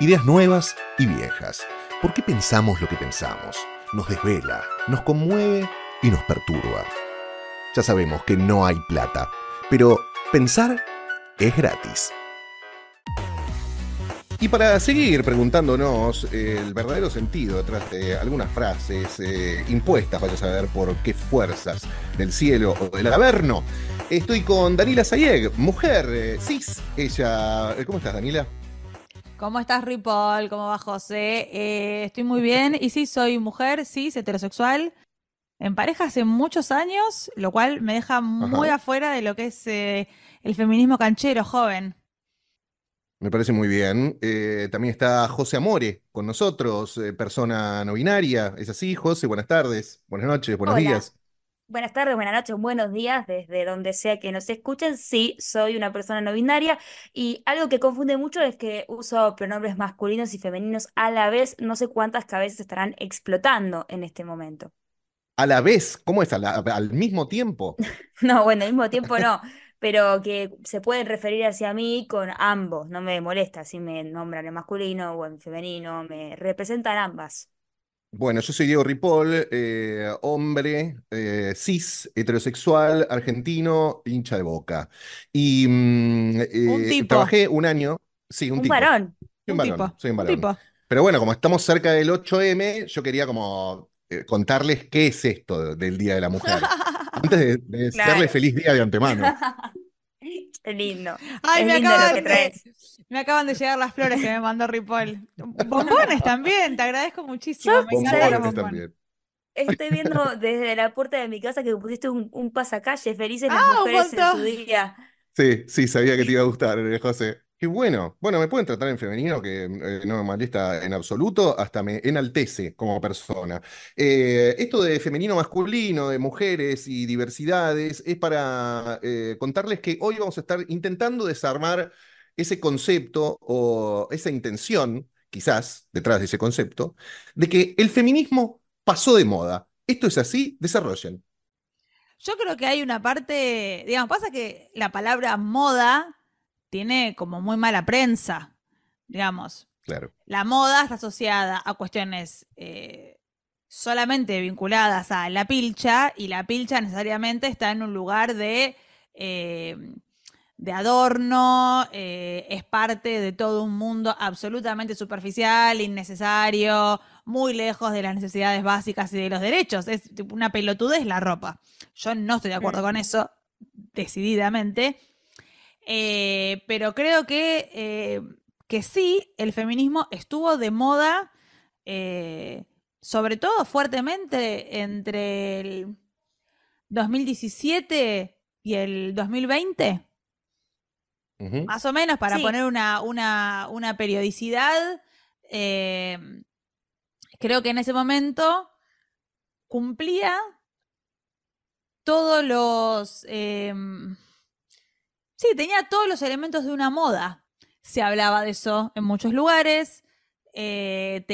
Ideas nuevas y viejas. ¿Por qué pensamos lo que pensamos? Nos desvela, nos conmueve y nos perturba. Ya sabemos que no hay plata, pero pensar es gratis. Y para seguir preguntándonos el verdadero sentido detrás de algunas frases eh, impuestas, para saber por qué fuerzas del cielo o del averno, estoy con Danila Sayeg, mujer eh, cis. Ella, eh, ¿cómo estás, Danila? ¿Cómo estás, Ripoll? ¿Cómo va José? Eh, estoy muy bien. Y sí, soy mujer, sí, heterosexual. En pareja hace muchos años, lo cual me deja muy afuera de lo que es eh, el feminismo canchero joven. Me parece muy bien. Eh, también está José Amore con nosotros, persona no binaria. ¿Es así, José? Buenas tardes, buenas noches, buenos días. Buenas tardes, buenas noches, buenos días, desde donde sea que nos escuchen. Sí, soy una persona no binaria y algo que confunde mucho es que uso pronombres masculinos y femeninos a la vez. No sé cuántas cabezas estarán explotando en este momento. A la vez, ¿cómo es? al mismo tiempo. no, bueno, al mismo tiempo no, pero que se pueden referir hacia mí con ambos. No me molesta si me nombran en masculino o en femenino, me representan ambas. Bueno, yo soy Diego Ripoll, eh, hombre, eh, cis, heterosexual, argentino, hincha de boca. Y mm, un eh, trabajé un año. Sí, un, un varón. Soy un, varón, soy un varón. Pero bueno, como estamos cerca del 8M, yo quería como contarles qué es esto del Día de la Mujer. antes de, de feliz día de antemano. lindo. Ay, me, acaban De, me acaban de llegar las flores que me mandó Ripoll. Bombones también, te agradezco muchísimo. me Estoy viendo desde la puerta de mi casa que pusiste un, pasacalle, felices las ah, mujeres en su día. Sí, sí, sabía que te iba a gustar, José bueno. Bueno, me pueden tratar en femenino, que eh, no me molesta en absoluto, hasta me enaltece como persona. Eh, esto de femenino masculino, de mujeres y diversidades, es para eh, contarles que hoy vamos a estar intentando desarmar ese concepto o esa intención, quizás, detrás de ese concepto, de que el feminismo pasó de moda. Esto es así, desarrollen. Yo creo que hay una parte, digamos, pasa que la palabra moda tiene como muy mala prensa, digamos. Claro. La moda está asociada a cuestiones eh, solamente vinculadas a la pilcha y la pilcha necesariamente está en un lugar de, eh, de adorno, eh, es parte de todo un mundo absolutamente superficial, innecesario, muy lejos de las necesidades básicas y de los derechos. Es una pelotudez la ropa. Yo no estoy de acuerdo con eso, decididamente eh, pero creo que, eh, que sí, el feminismo estuvo de moda, eh, sobre todo fuertemente entre el 2017 y el 2020. Más o menos, para poner una periodicidad. creo que en ese momento cumplía todos los em, Sí, tenía todos los elementos de una moda. Se hablaba de eso en muchos lugares. Eh,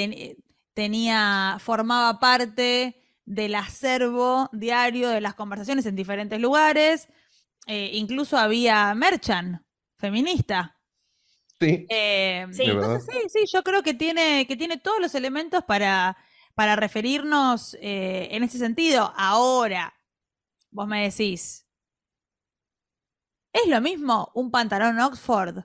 tenía, formaba parte del acervo diario de las conversaciones en diferentes lugares. Eh, incluso había Merchan, feminista. Sí. Eh, sí. Entonces, sí, yo creo que tiene, que tiene todos los elementos para, para referirnos en ese sentido. Ahora, vos me decís, ¿Es lo mismo un pantalón Oxford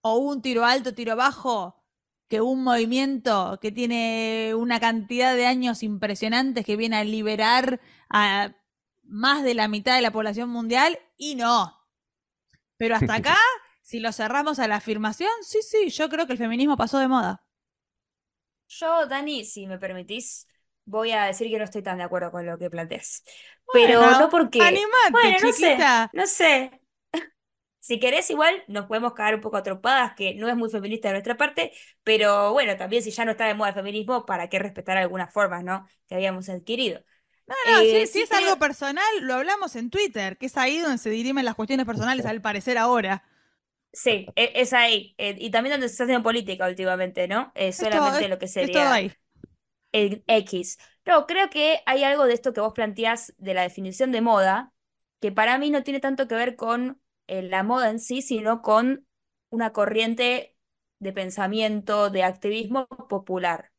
o un tiro alto, tiro bajo, que un movimiento que tiene una cantidad de años impresionantes que viene a liberar a más de la mitad de la población mundial? Y no. Pero hasta acá, si lo cerramos a la afirmación, sí, sí, yo creo que el feminismo pasó de moda. Yo, Dani, si me permitís, voy a decir que no estoy tan de acuerdo con lo que planteas. Pero no porque. bueno, no Sé, no sé. Si querés, igual nos podemos caer un poco atropadas, que no es muy feminista de nuestra parte, pero bueno, también si ya no está de moda el feminismo, ¿para qué respetar algunas formas, no? Que habíamos adquirido. No, no, si, eh, es algo personal, lo hablamos en Twitter, que es ahí donde se dirimen las cuestiones personales, al parecer ahora. Sí, e, es, ahí. Eh, y también donde se está haciendo política últimamente, ¿no? Eh, es solamente lo que sería. el X. No, creo que hay algo de esto que vos planteás de la definición de moda, que para mí no tiene tanto que ver con en la moda en sí, sino con una corriente de pensamiento, de activismo popular.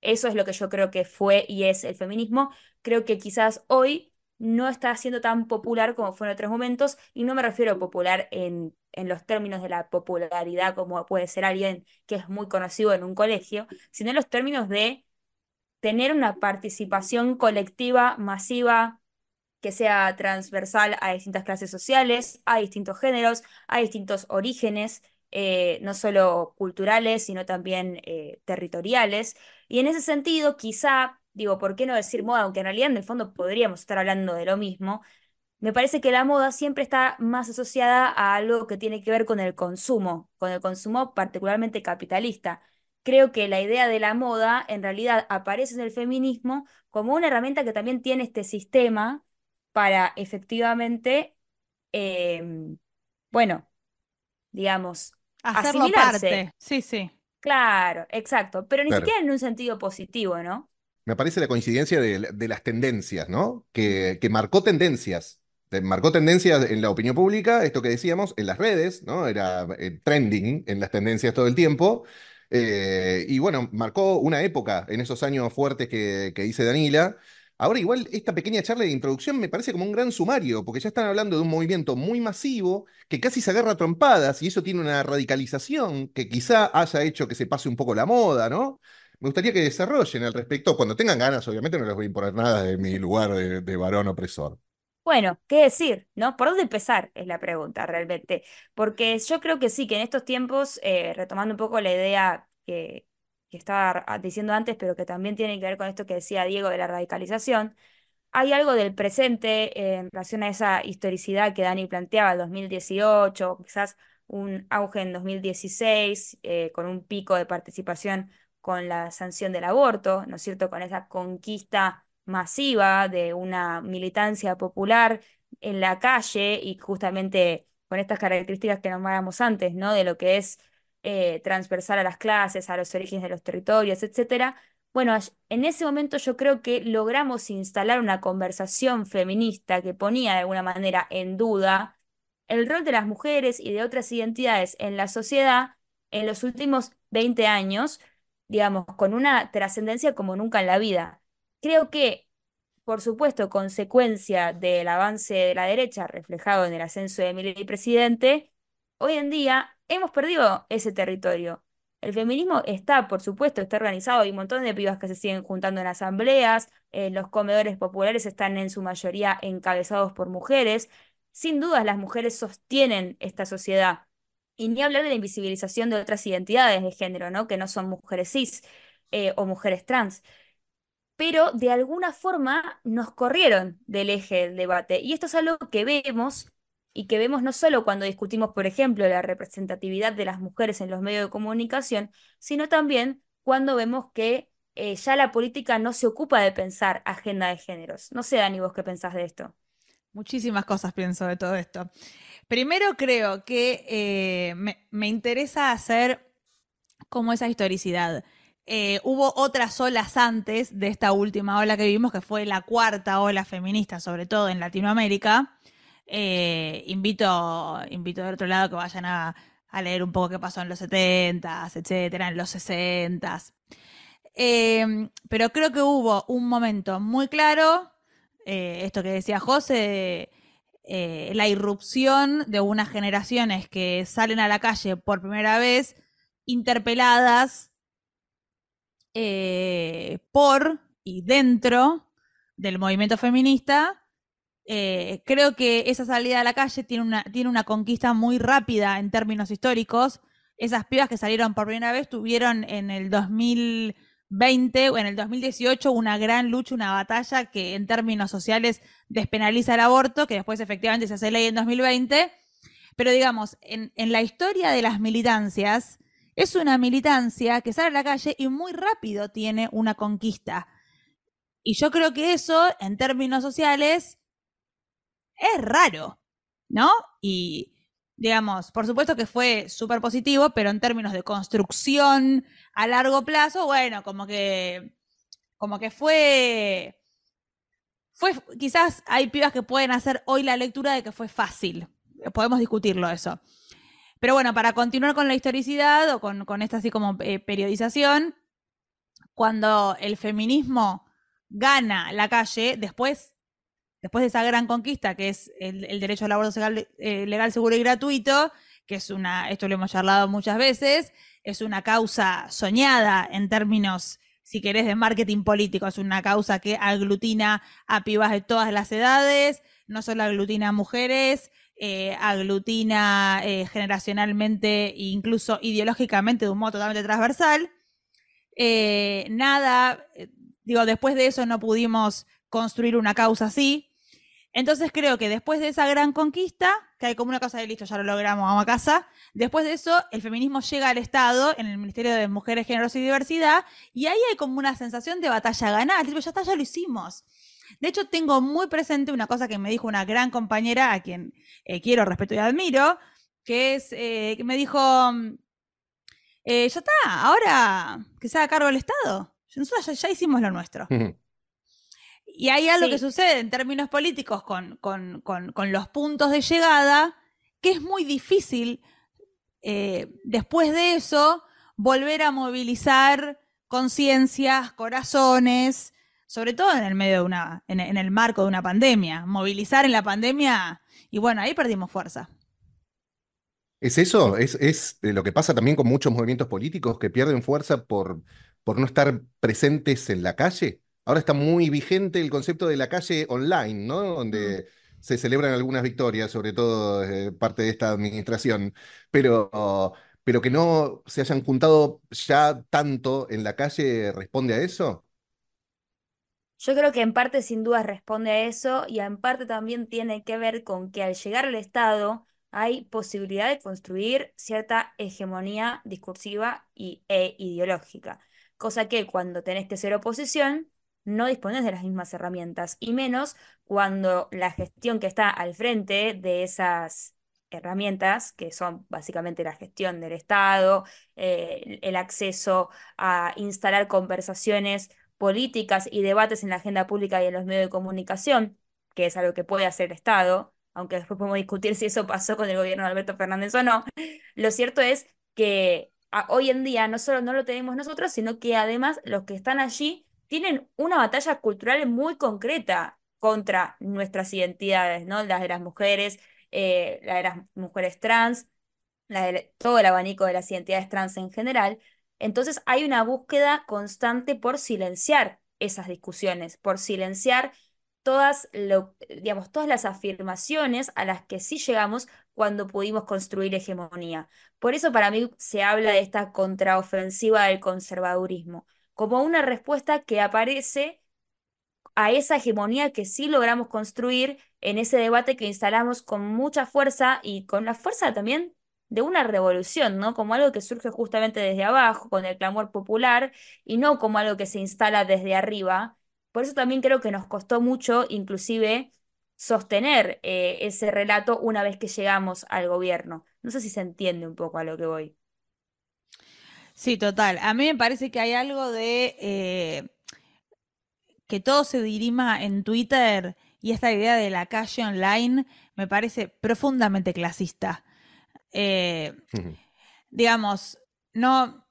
Eso es lo que yo creo que fue y es el feminismo. Creo que quizás hoy no está siendo tan popular como fue en otros momentos, y no me refiero a popular en, en los términos de la popularidad, como puede ser alguien que es muy conocido en un colegio, sino en los términos de tener una participación colectiva, masiva, que sea transversal a distintas clases sociales, a distintos géneros, a distintos orígenes, eh, no solo culturales, sino también eh, territoriales. Y en ese sentido, quizá, digo, ¿por qué no decir moda? Aunque en realidad en el fondo podríamos estar hablando de lo mismo. Me parece que la moda siempre está más asociada a algo que tiene que ver con el consumo, con el consumo particularmente capitalista creo que la idea de la moda en realidad aparece en el feminismo como una herramienta que también tiene este sistema para efectivamente, em, bueno, digamos, hacerlo Sí, sí. Claro, exacto, pero ni siquiera en un sentido positivo, ¿no? Me parece la coincidencia de, las tendencias, ¿no? Que, marcó tendencias marcó tendencias en la opinión pública, esto que decíamos, en las redes, ¿no? Era eh, trending en las tendencias todo el tiempo. Eh, y bueno, marcó una época en esos años fuertes que, que dice Danila. Ahora igual esta pequeña charla de introducción me parece como un gran sumario, porque ya están hablando de un movimiento muy masivo que casi se agarra a trompadas y eso tiene una radicalización que quizá haya hecho que se pase un poco la moda, ¿no? Me gustaría que desarrollen al respecto, cuando tengan ganas, obviamente no les voy a imponer nada de mi lugar de, varón opresor. Bueno, ¿qué decir? ¿No? ¿Por dónde empezar? Es la pregunta realmente. Porque yo creo que sí, que en estos tiempos, eh, retomando un poco la idea que, que estaba diciendo antes, pero que también tiene que ver con esto que decía Diego de la radicalización, hay algo del presente en relación a esa historicidad que Dani planteaba, el 2018, quizás un auge en 2016, eh, con un pico de participación con la sanción del aborto, ¿no es cierto?, con esa conquista masiva de una militancia popular en la calle y justamente con estas características que nombrábamos antes, ¿no? De lo que es eh, transversal a las clases, a los orígenes de los territorios, etc. Bueno, en ese momento yo creo que logramos instalar una conversación feminista que ponía de alguna manera en duda el rol de las mujeres y de otras identidades en la sociedad en los últimos 20 años, digamos, con una trascendencia como nunca en la vida. Creo que, por supuesto, consecuencia del avance de la derecha reflejado en el ascenso de y presidente, hoy en día hemos perdido ese territorio. El feminismo está, por supuesto, está organizado. Hay un montón de pibas que se siguen juntando en asambleas. Eh, los comedores populares están en su mayoría encabezados por mujeres. Sin dudas, las mujeres sostienen esta sociedad. Y ni hablar de la invisibilización de otras identidades de género, ¿no? Que no son mujeres cis eh, o mujeres trans. Pero de alguna forma nos corrieron del eje del debate. Y esto es algo que vemos y que vemos no solo cuando discutimos, por ejemplo, la representatividad de las mujeres en los medios de comunicación, sino también cuando vemos que eh, ya la política no se ocupa de pensar agenda de géneros. No sé, Dani, vos qué pensás de esto. Muchísimas cosas pienso de todo esto. Primero creo que eh, me, interesa hacer como esa historicidad. Eh, hubo otras olas antes de esta última ola que vivimos, que fue la cuarta ola feminista, sobre todo en Latinoamérica, eh, invito, invito del otro lado que vayan a, leer un poco qué pasó en los 70 etcétera, en los 60 em, pero creo que hubo un momento muy claro, eh, esto que decía José, eh, la irrupción de unas generaciones que salen a la calle por primera vez interpeladas por y dentro del movimiento feminista eh, creo que esa salida a la calle tiene una, tiene una conquista muy rápida en términos históricos. Esas pibas que salieron por primera vez tuvieron en el 2020 o en el 2018 una gran lucha, una batalla que en términos sociales despenaliza el aborto, que después efectivamente se hace ley en 2020. Pero digamos, en, en la historia de las militancias, es una militancia que sale a la calle y muy rápido tiene una conquista. Y yo creo que eso, en términos sociales, es raro, ¿no? Y digamos, por supuesto que fue súper positivo, pero en términos de construcción a largo plazo, bueno, como que, como que fue, fue, quizás hay pibas que pueden hacer hoy la lectura de que fue fácil, eh, podemos discutirlo eso. Pero bueno, para continuar con la historicidad o con, esta así como eh, periodización, cuando el feminismo gana la calle, después después de esa gran conquista que es el, derecho al aborto eh, legal, seguro y gratuito, que es una, esto lo hemos charlado muchas veces, es una causa soñada en términos, si querés, de marketing político, es una causa que aglutina a pibas de todas las edades, no solo aglutina a mujeres, eh, aglutina eh, generacionalmente e incluso ideológicamente de un modo totalmente transversal. nada, digo, después de eso no pudimos construir una causa así, entonces creo que después de esa gran conquista, que hay como una cosa de listo, ya lo logramos, vamos a casa, después de eso el feminismo llega al Estado, en el Ministerio de Mujeres, Géneros y Diversidad, y ahí hay como una sensación de batalla ganada, tipo, ya está, ya lo hicimos. De hecho, tengo muy presente una cosa que me dijo una gran compañera, a quien eh, quiero, respeto y admiro, que es, eh, que me dijo, mm, eh, ya está, ahora que se haga cargo el Estado, nosotros ya, hicimos lo nuestro. Y ahí algo que sucede en términos políticos con, los puntos de llegada, que es muy difícil eh, después de eso volver a movilizar conciencias, corazones, sobre todo en el medio de una, el marco de una pandemia. Movilizar en la pandemia, y bueno, ahí perdimos fuerza. Es eso, es, lo que pasa también con muchos movimientos políticos que pierden fuerza por, por no estar presentes en la calle ahora está muy vigente el concepto de la calle online, ¿no? Donde mm. se celebran algunas victorias, sobre todo eh, parte de esta administración, pero, pero que no se hayan juntado ya tanto en la calle, ¿responde a eso? Yo creo que en parte sin duda responde a eso y en parte también tiene que ver con que al llegar al Estado hay posibilidad de construir cierta hegemonía discursiva y, e ideológica, cosa que cuando tenés que ser oposición no dispones de las mismas herramientas, y menos cuando la gestión que está al frente de esas herramientas, que son básicamente la gestión del Estado, eh, el acceso a instalar conversaciones políticas y debates en la agenda pública y en los medios de comunicación, que es algo que puede hacer el Estado, aunque después podemos discutir si eso pasó con el gobierno de Alberto Fernández o no, lo cierto es que ah, hoy en día no solo no lo tenemos nosotros, sino que además los que están allí tienen una batalla cultural muy concreta contra nuestras identidades, ¿no? Las de las mujeres, eh, las de las mujeres trans, todo el abanico de las identidades trans en general. Entonces hay una búsqueda constante por silenciar esas discusiones, por silenciar todas, digamos, todas las afirmaciones a las que sí llegamos cuando pudimos construir hegemonía. Por eso para mí se habla de esta contraofensiva del conservadurismo, como una respuesta que aparece a esa hegemonía que sí logramos construir en ese debate que instalamos con mucha fuerza y con la fuerza también de una revolución, ¿no? Como algo que surge justamente desde abajo, con el clamor popular, y no como algo que se instala desde arriba. Por eso también creo que nos costó mucho, inclusive, sostener eh, ese relato una vez que llegamos al gobierno. No sé si se entiende un poco a lo que voy. Sí, total. A mí me parece que hay algo de eh, que todo se dirima en Twitter y esta idea de la calle online me parece profundamente clasista. Eh, digamos, no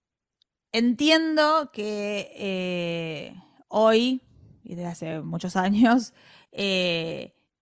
entiendo que eh, hoy, y desde hace muchos años,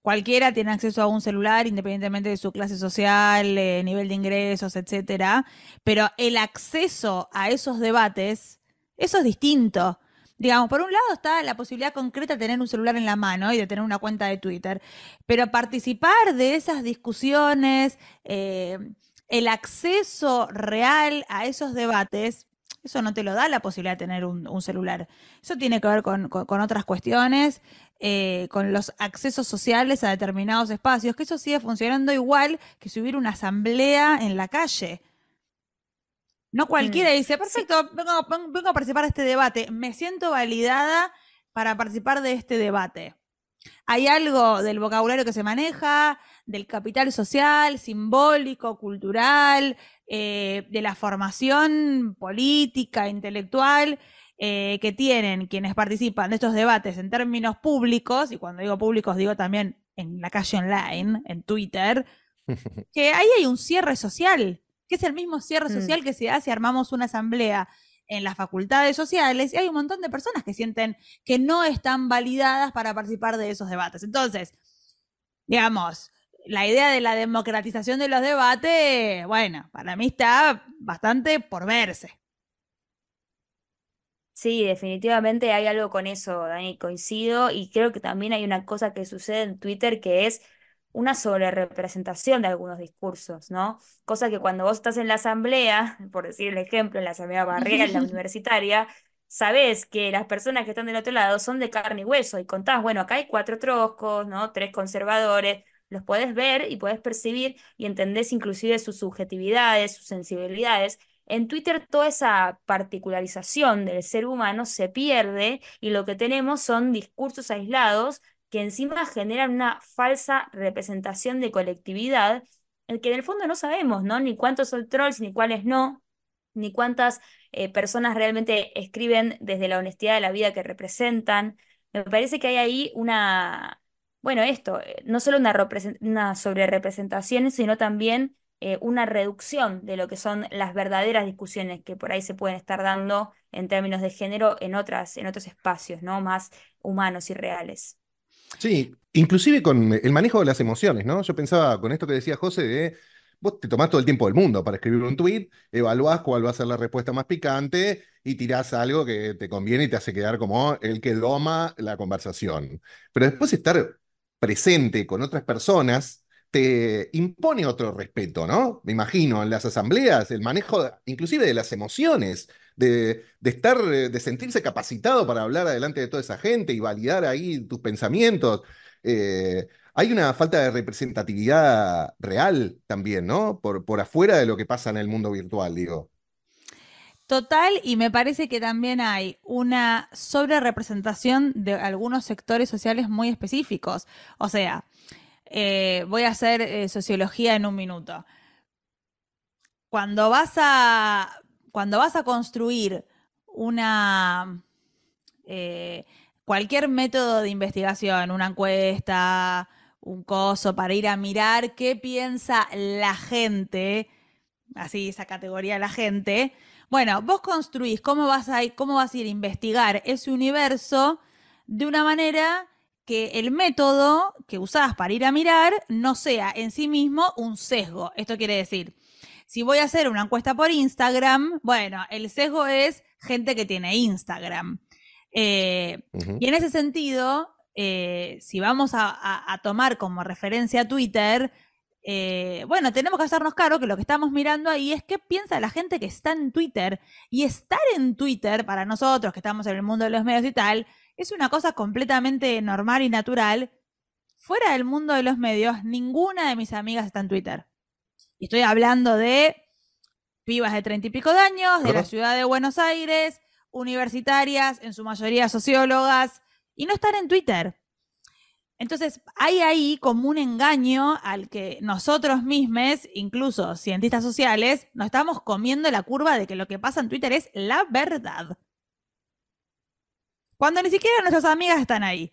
cualquiera tiene acceso a un celular, independientemente de su clase social, eh, nivel de ingresos, etcétera. Pero el acceso a esos debates, eso es distinto. Digamos, por un lado está la posibilidad concreta de tener un celular en la mano y de tener una cuenta de Twitter, pero participar de esas discusiones, eh, el acceso real a esos debates, eso no te lo da la posibilidad de tener un, celular. Eso tiene que ver con otras cuestiones eh, con los accesos sociales a determinados espacios, que eso sigue funcionando igual que si hubiera una asamblea en la calle. No cualquiera mm, dice, perfecto, vengo, a participar de este debate, me siento validada para participar de este debate. Hay algo del vocabulario que se maneja, del capital social, simbólico, cultural, eh, de la formación política, intelectual, eh, que tienen quienes participan de estos debates en términos públicos, y cuando digo públicos digo también en la calle online, en Twitter, que ahí hay un cierre social, que es el mismo cierre mm. social que se hace si armamos una asamblea en las facultades sociales y hay un montón de personas que sienten que no están validadas para participar de esos debates. Entonces, digamos, la idea de la democratización de los debates, bueno, para mí está bastante por verse. Sí, definitivamente hay algo con eso, Dani, coincido, y creo que también hay una cosa que sucede en Twitter que es una representación de algunos discursos, ¿no? Cosa que cuando vos estás en la asamblea, por decir el ejemplo, en la asamblea en la universitaria, sabés que las personas que están del otro lado son de carne y hueso y contás, bueno, acá hay cuatro troscos, ¿no? Tres conservadores, los podés ver y podés percibir y entendés inclusive sus subjetividades, sus sensibilidades, en Twitter toda esa particularización del ser humano se pierde y lo que tenemos son discursos aislados que encima generan una falsa representación de colectividad, el que en el fondo no sabemos, ¿no? Ni cuántos son trolls, ni cuáles no, ni cuántas eh, personas realmente escriben desde la honestidad de la vida que representan. Me parece que hay ahí una, bueno, esto, eh, no solo una, sobre representación, sino también eh, una reducción de lo que son las verdaderas discusiones que por ahí se pueden estar dando en términos de género en, otras, en otros espacios, ¿no? Más humanos y reales. Sí, inclusive con el manejo de las emociones, ¿no? Yo pensaba con esto que decía José de vos te tomás todo el tiempo del mundo para escribir un tweet, evaluás cuál va a ser la respuesta más picante y tirás algo que te conviene y te hace quedar como el que doma la conversación. Pero después estar presente con otras personas te impone otro respeto, ¿no? Me imagino, en las asambleas, el manejo inclusive de las emociones, de, estar, eh, de sentirse capacitado para hablar adelante de toda esa gente y validar ahí tus pensamientos. Eh, hay una falta de representatividad real también, ¿no? Por, por afuera de lo que pasa en el mundo virtual, digo. Total, y me parece que también hay una sobre representación de algunos sectores sociales muy específicos. O sea, eh, voy a hacer eh, sociología en un minuto. Cuando vas a, cuando vas a construir una, eh, cualquier método de investigación, una encuesta, un coso, para ir a mirar qué piensa la gente, así esa categoría de la gente, bueno, vos construís cómo vas a ir, cómo vas a ir a investigar ese universo de una manera que el método que usás para ir a mirar no sea en sí mismo un sesgo. Esto quiere decir, si voy a hacer una encuesta por Instagram, bueno, el sesgo es gente que tiene Instagram. Eh, y en ese sentido, eh, si vamos a, tomar como referencia Twitter, eh, bueno, tenemos que hacernos cargo que lo que estamos mirando ahí es qué piensa la gente que está en Twitter. Y estar en Twitter, para nosotros que estamos en el mundo de los medios y tal, es una cosa completamente normal y natural. Fuera del mundo de los medios, ninguna de mis amigas está en Twitter. Y estoy hablando de vivas de treinta y pico de años, de la ciudad de Buenos Aires, universitarias, en su mayoría sociólogas, y no están en Twitter. Entonces, hay ahí como un engaño al que nosotros mismos, incluso cientistas sociales, nos estamos comiendo la curva de que lo que pasa en Twitter es la verdad. Cuando ni siquiera nuestras amigas están ahí.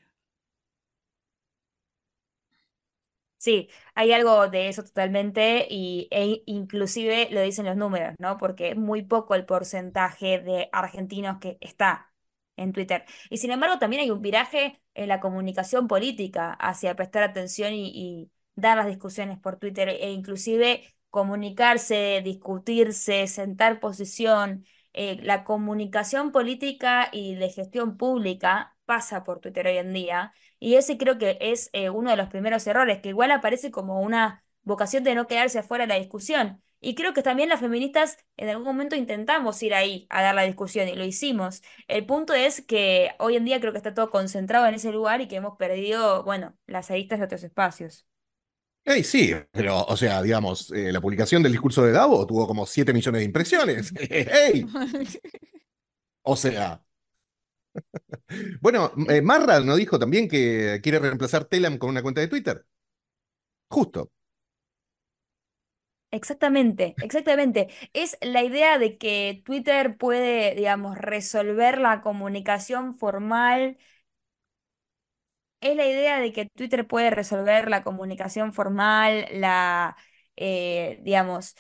Sí, hay algo de eso totalmente y, e inclusive lo dicen los números, ¿no? Porque es muy poco el porcentaje de argentinos que está en Twitter. Y sin embargo también hay un viraje en la comunicación política hacia prestar atención y, y dar las discusiones por Twitter e inclusive comunicarse, discutirse, sentar posición, eh, la comunicación política y de gestión pública pasa por Twitter hoy en día, y ese creo que es eh, uno de los primeros errores, que igual aparece como una vocación de no quedarse afuera de la discusión. Y creo que también las feministas en algún momento intentamos ir ahí a dar la discusión y lo hicimos. El punto es que hoy en día creo que está todo concentrado en ese lugar y que hemos perdido, bueno, las aristas de otros espacios sí, pero, o sea, digamos, eh, la publicación del discurso de Davo tuvo como 7 millones de impresiones. O sea. bueno, eh, Marra nos dijo también que quiere reemplazar Telam con una cuenta de Twitter. Justo. Exactamente, exactamente. Es la idea de que Twitter puede, digamos, resolver la comunicación formal es la idea de que Twitter puede resolver la comunicación formal, la, eh, digamos,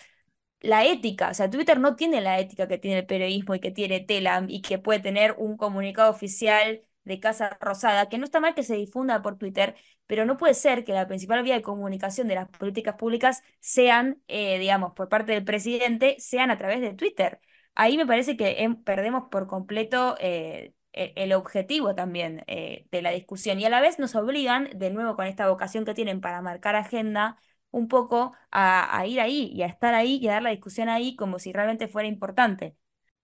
la ética. O sea, Twitter no tiene la ética que tiene el periodismo y que tiene Telam y que puede tener un comunicado oficial de Casa Rosada, que no está mal que se difunda por Twitter, pero no puede ser que la principal vía de comunicación de las políticas públicas sean, eh, digamos, por parte del presidente, sean a través de Twitter. Ahí me parece que em, perdemos por completo eh, e-, el objetivo también eh, de la discusión y a la vez nos obligan, de nuevo con esta vocación que tienen para marcar agenda, un poco a, ir ahí y a estar ahí y a dar la discusión ahí como si realmente fuera importante.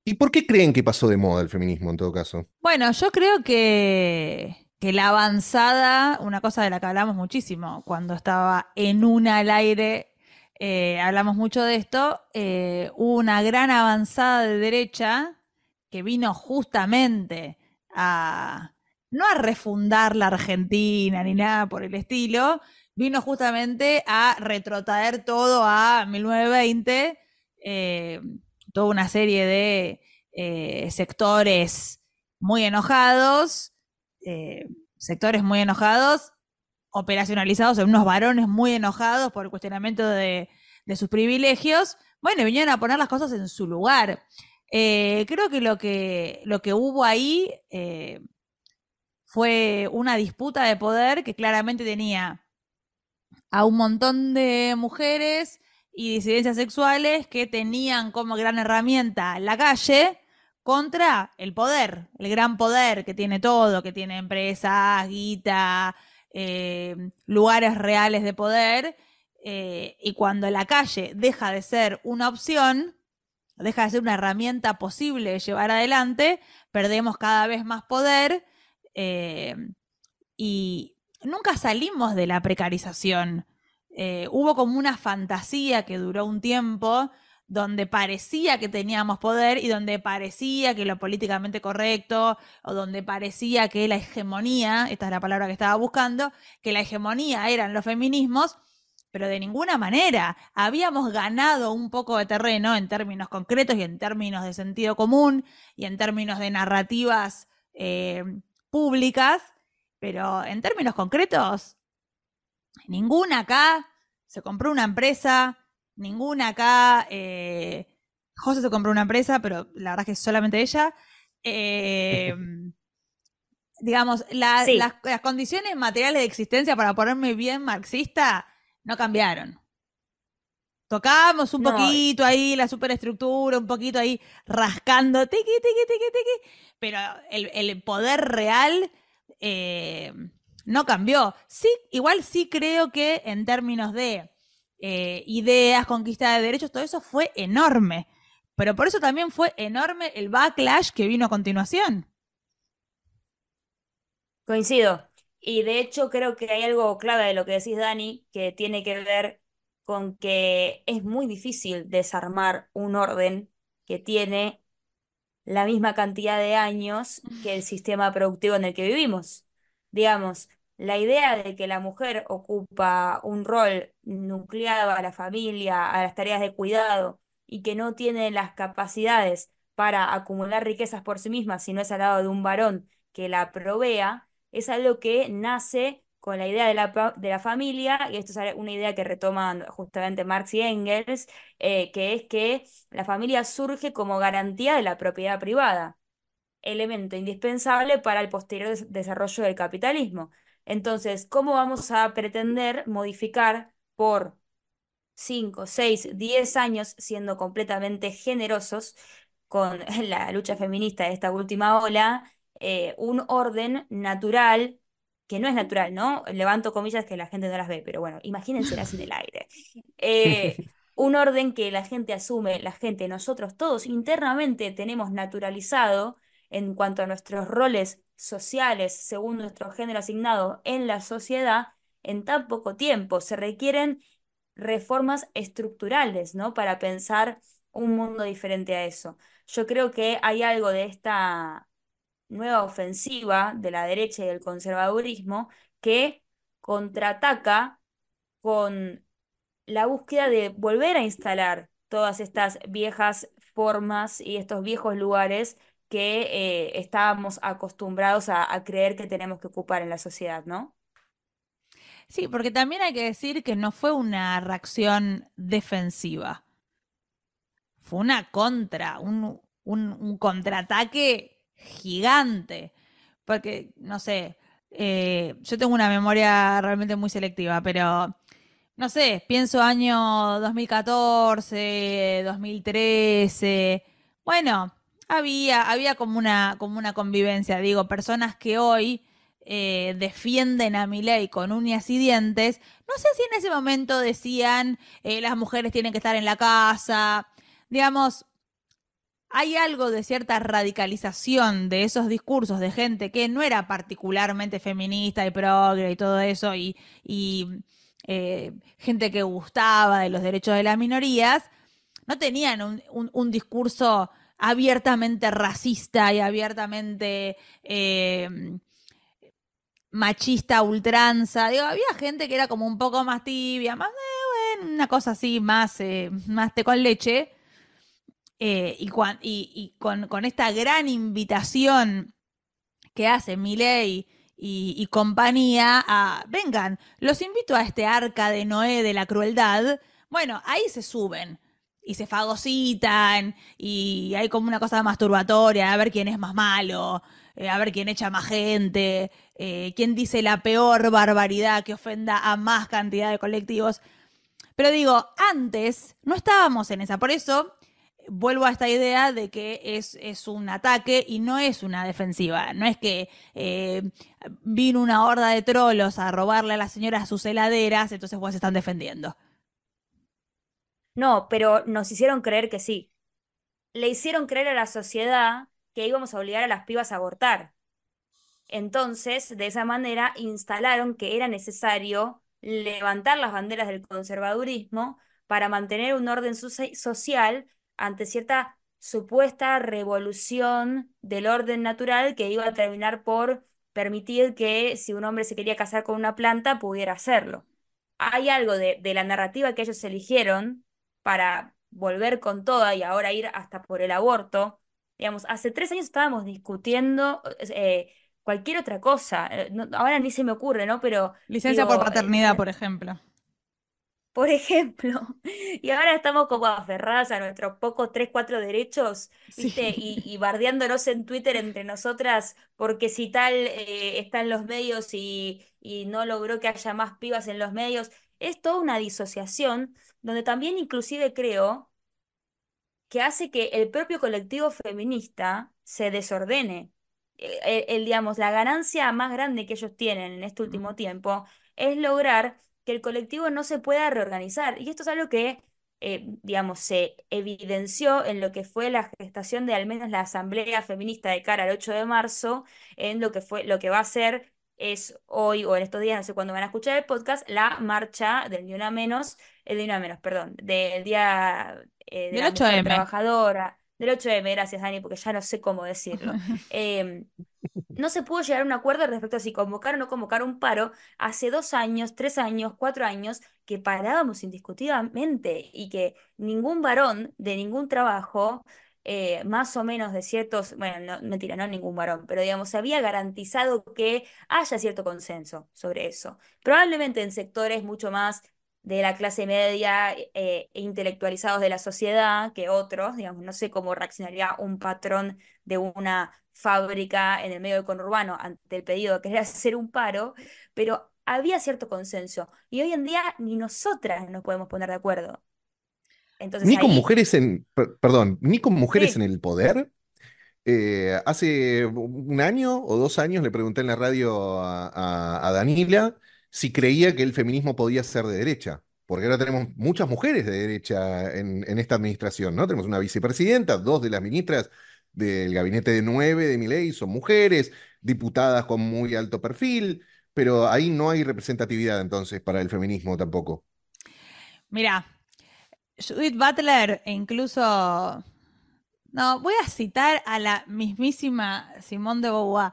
¿Y por qué creen que pasó de moda el feminismo en todo caso? Bueno, yo creo que, que la avanzada, una cosa de la que hablamos muchísimo cuando estaba en una al aire eh, hablamos mucho de esto, eh, hubo una gran avanzada de derecha que vino justamente a, no a refundar la Argentina ni nada por el estilo, vino justamente a retrotraer todo a 1920, eh, toda una serie de eh, sectores muy enojados, eh, sectores muy enojados, operacionalizados en unos varones muy enojados por el cuestionamiento de, de sus privilegios, bueno, vinieron a poner las cosas en su lugar. Eh, creo que lo, que lo que hubo ahí eh, fue una disputa de poder que claramente tenía a un montón de mujeres y disidencias sexuales que tenían como gran herramienta la calle contra el poder, el gran poder que tiene todo, que tiene empresas, guita, eh, lugares reales de poder. y cuando la calle deja de ser una opción, deja de ser una herramienta posible de llevar adelante, perdemos cada vez más poder eh, y nunca salimos de la precarización. Eh, hubo como una fantasía que duró un tiempo donde parecía que teníamos poder y donde parecía que lo políticamente correcto o donde parecía que la hegemonía, esta es la palabra que estaba buscando, que la hegemonía eran los feminismos pero de ninguna manera. Habíamos ganado un poco de terreno en términos concretos y en términos de sentido común y en términos de narrativas eh, públicas, pero en términos concretos, ninguna acá se compró una empresa, ninguna acá, eh, José se compró una empresa, pero la verdad es que solamente ella. Eh, digamos, las condiciones materiales de existencia, para ponerme bien marxista, no cambiaron. Tocamos un poquito ahí la superestructura, un poquito ahí rascando, tiqui, tiqui, tiqui, tiqui. Pero el, poder real eh, no cambió. Sí, igual sí creo que en términos de eh, ideas, conquista de derechos, todo eso fue enorme. Pero por eso también fue enorme el backlash que vino a continuación. Coincido. Y de hecho creo que hay algo clave de lo que decís, Dani, que tiene que ver con que es muy difícil desarmar un orden que tiene la misma cantidad de años que el sistema productivo en el que vivimos. Digamos, la idea de que la mujer ocupa un rol nucleado a la familia, a las tareas de cuidado y que no tiene las capacidades para acumular riquezas por sí misma, si no es al lado de un varón que la provea, es algo que nace con la idea de la, familia, y esto es una idea que retoman justamente Marx y Engels, eh, que es que la familia surge como garantía de la propiedad privada, elemento indispensable para el posterior desarrollo del capitalismo. Entonces, ¿cómo vamos a pretender modificar por 5, 6, 10 años, siendo completamente generosos con la lucha feminista de esta última ola, eh, un orden natural, que no es natural, ¿no? Levanto comillas que la gente no las ve, pero bueno, las en el aire. Eh, un orden que la gente asume, la gente, nosotros todos internamente tenemos naturalizado en cuanto a nuestros roles sociales, según nuestro género asignado en la sociedad, en tan poco tiempo. Se requieren reformas estructurales, ¿no? Para pensar un mundo diferente a eso. Yo creo que hay algo de esta nueva ofensiva de la derecha y del conservadurismo que contraataca con la búsqueda de volver a instalar todas estas viejas formas y estos viejos lugares que eh, estábamos acostumbrados a, creer que tenemos que ocupar en la sociedad, ¿no? Sí, porque también hay que decir que no fue una reacción defensiva. Fue una contra, un, un, un contraataque gigante. Porque, no sé, eh, yo tengo una memoria realmente muy selectiva, pero no sé, pienso año 2014, 2013. Bueno, había, había como, una, como una convivencia, digo, personas que hoy eh, defienden a mi ley con uñas y dientes. No sé si en ese momento decían eh, las mujeres tienen que estar en la casa. Digamos, hay algo de cierta radicalización de esos discursos de gente que no era particularmente feminista y progre y todo eso, y, eh, gente que gustaba de los derechos de las minorías, no tenían un, discurso abiertamente racista y abiertamente eh, machista, ultranza. había gente que era como un poco más tibia, más eh, una cosa así, más, más té con leche eh, y, con, esta gran invitación que hace Miley y, y, compañía a, vengan, los invito a este arca de Noé de la crueldad, bueno, ahí se suben y se fagocitan y hay como una cosa masturbatoria, a ver quién es más malo, eh, a ver quién echa más gente, eh, quién dice la peor barbaridad que ofenda a más cantidad de colectivos. Pero digo, antes no estábamos en esa, por eso vuelvo a esta idea de que es, es, un ataque y no es una defensiva. No es que eh, vino una horda de trolos a robarle a las señoras sus heladeras, entonces vos se están defendiendo. No, pero nos hicieron creer que sí. Le hicieron creer a la sociedad que íbamos a obligar a las pibas a abortar. Entonces, de esa manera, instalaron que era necesario levantar las banderas del conservadurismo para mantener un orden social ante cierta supuesta revolución del orden natural que iba a terminar por permitir que si un hombre se quería casar con una planta pudiera hacerlo. Hay algo de, la narrativa que ellos eligieron para volver con toda y ahora ir hasta por el aborto. Digamos, hace tres años estábamos discutiendo eh, cualquier otra cosa. Eh, ahora ni se me ocurre, ¿no? Pero... Licencia por paternidad, eh, por ejemplo por ejemplo. Y ahora estamos como aferradas a nuestros pocos 3, 4 derechos, ¿viste? Y, bardeándonos en Twitter entre nosotras, porque si tal eh, está en los medios y, no logró que haya más pibas en los medios. Es toda una disociación donde también inclusive creo que hace que el propio colectivo feminista se desordene. Eh, eh, digamos, la ganancia más grande que ellos tienen en este último tiempo es lograr que el colectivo no se pueda reorganizar. Y esto es algo que, eh, digamos, se evidenció en lo que fue la gestación de al menos la Asamblea Feminista de cara al 8 de marzo, en lo que, fue, lo que va a ser es hoy o en estos días, no sé cuándo van a escuchar el podcast, la marcha del día Una Menos, el eh, Menos, perdón, del Día eh, de la Trabajadora, del 8M, gracias Dani, porque ya no sé cómo decirlo. Em, no se pudo llegar a un acuerdo respecto a si convocar o no convocar un paro hace dos años, tres años, cuatro años, que parábamos indiscutidamente y que ningún varón de ningún trabajo eh, más o menos de ciertos, bueno, no, mentira, no ningún varón, pero digamos, se había garantizado que haya cierto consenso sobre eso. Probablemente en sectores mucho más de la clase media eh, e intelectualizados de la sociedad que otros, digamos, no sé cómo reaccionaría un patrón de una fábrica en el medio del conurbano ante el pedido de querer hacer un paro, pero había cierto consenso y hoy en día ni nosotras nos podemos poner de acuerdo. Entonces, ni con mujeres en, perdón, ni con mujeres en el poder. Eh, hace un año o dos años le pregunté en la radio a, a Danila si creía que el feminismo podía ser de derecha. Porque ahora tenemos muchas mujeres de derecha en, esta administración, ¿no? Tenemos una vicepresidenta, dos de las ministras del gabinete de nueve de ley son mujeres, diputadas con muy alto perfil, pero ahí no hay representatividad entonces para el feminismo tampoco. Mira, Judith Butler incluso... No, voy a citar a la mismísima Simone de Beauvoir.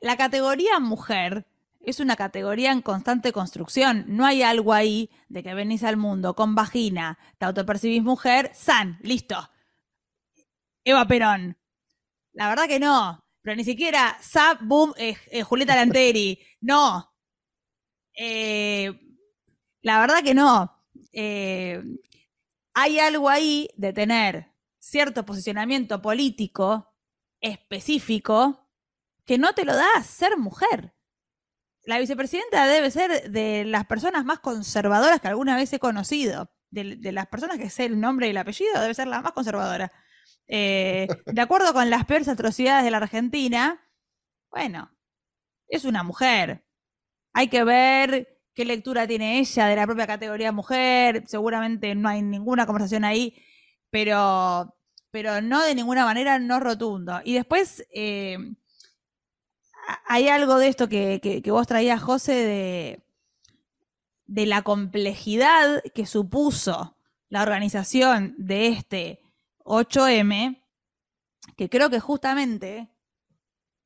La categoría mujer es una categoría en constante construcción. No hay algo ahí de que venís al mundo con vagina, te autopercibís mujer, san, listo. Eva Perón. La verdad que no. Pero ni siquiera Zap, boom, eh, eh, Julieta Lanteri. No. Eh, la verdad que no. hay algo ahí de tener cierto posicionamiento político específico que no te lo da ser mujer la vicepresidenta debe ser de las personas más conservadoras que alguna vez he conocido. De, las personas que sé el nombre y el apellido, debe ser la más conservadora. Eh, de acuerdo con las peores atrocidades de la Argentina, bueno, es una mujer. Hay que ver qué lectura tiene ella de la propia categoría mujer. Seguramente no hay ninguna conversación ahí, pero, pero no de ninguna manera, no rotundo. Y después, eh, hay algo de esto que, vos traías, José, de, la complejidad que supuso la organización de este 8M, que creo que justamente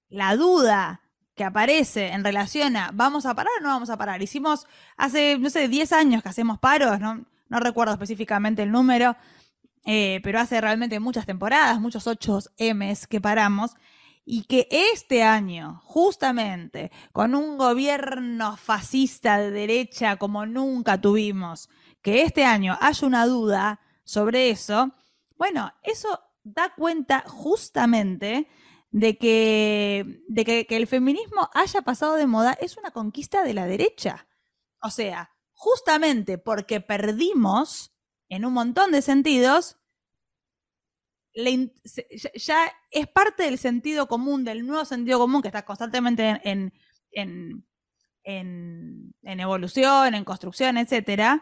la duda que aparece en relación a vamos a parar o no vamos a parar. Hicimos hace, no sé, 10 años que hacemos paros, no, recuerdo específicamente el número, eh, pero hace realmente muchas temporadas, muchos 8 m que paramos y que este año, justamente, con un gobierno fascista de derecha como nunca tuvimos, que este año haya una duda sobre eso, bueno, eso da cuenta justamente de que, de que, que el feminismo haya pasado de moda es una conquista de la derecha. O sea, justamente porque perdimos en un montón de sentidos, ya es parte del sentido común, del nuevo sentido común que está constantemente en, en, evolución, en construcción, etc.